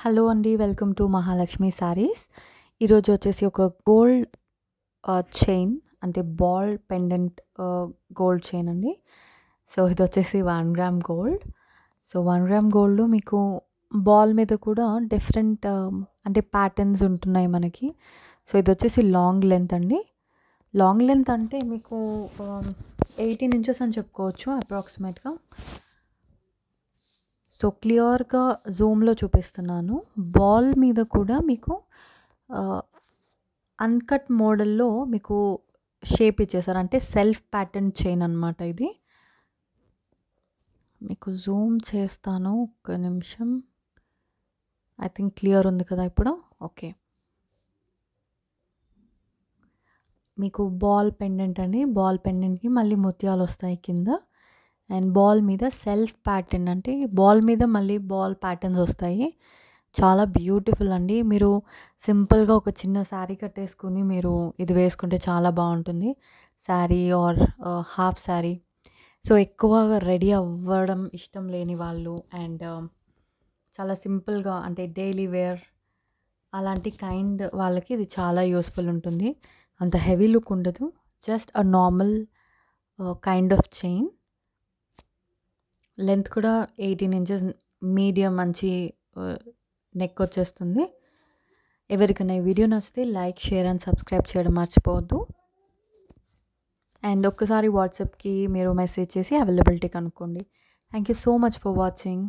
hello అండి welcome to Mahalakshmi saris ఈరోజు వచ్చేసి ఒక గోల్డ్ చైన్ అంటే బాల్ పెండెంట్ గోల్డ్ చైన్ అండి సో ఇది వచ్చేసి one gram gold so one gram gold మీకు బాల్ మీద కూడా డిఫరెంట్ అంటే ప్యాటర్న్స్ ఉంటున్నాయి మనకి సో ఇది వచ్చేసి లాంగ్ లెంత్ అండి లాంగ్ లెంత్ అంటే మీకు ఎయిటీన్ ఇంచెస్ అని చెప్పుకోవచ్చు అప్రాక్సిమేట్గా సో క్లియర్గా జూమ్లో చూపిస్తున్నాను బాల్ మీద కూడా మీకు అన్కట్ మోడల్లో మీకు షేప్ ఇచ్చేసారు అంటే సెల్ఫ్ ప్యాటర్న్ చైన్ అనమాట ఇది మీకు జూమ్ చేస్తాను ఒక నిమిషం ఐ థింక్ క్లియర్ ఉంది కదా ఇప్పుడు ఓకే మీకు బాల్ పెండెంట్ అండి బాల్ పెండెంట్కి మళ్ళీ ముత్యాలు వస్తాయి కింద అండ్ బాల్ మీద సెల్ఫ్ ప్యాటర్న్ అంటే బాల్ మీద మళ్ళీ బాల్ ప్యాటర్న్స్ వస్తాయి చాలా బ్యూటిఫుల్ అండి మీరు సింపుల్గా ఒక చిన్న శారీ కట్టేసుకుని మీరు ఇది వేసుకుంటే చాలా బాగుంటుంది sari or half sari so ఎక్కువగా రెడీ అవ్వడం ఇష్టం లేని వాళ్ళు అండ్ చాలా సింపుల్గా అంటే డైలీ వేర్ అలాంటి కైండ్ వాళ్ళకి ఇది చాలా యూస్ఫుల్ ఉంటుంది అంత హెవీ లుక్ ఉండదు just a normal kind of chain length కూడా ఎయిటీన్ ఇంచెస్ మీడియం మంచి నెక్ వచ్చేస్తుంది ఎవరికైనా ఈ వీడియో నచ్చితే లైక్ షేర్ అండ్ సబ్స్క్రైబ్ చేయడం మర్చిపోవద్దు అండ్ ఒక్కసారి వాట్సాప్కి మీరు మెసేజ్ చేసి అవైలబిలిటీ కనుక్కోండి thank you so much for watching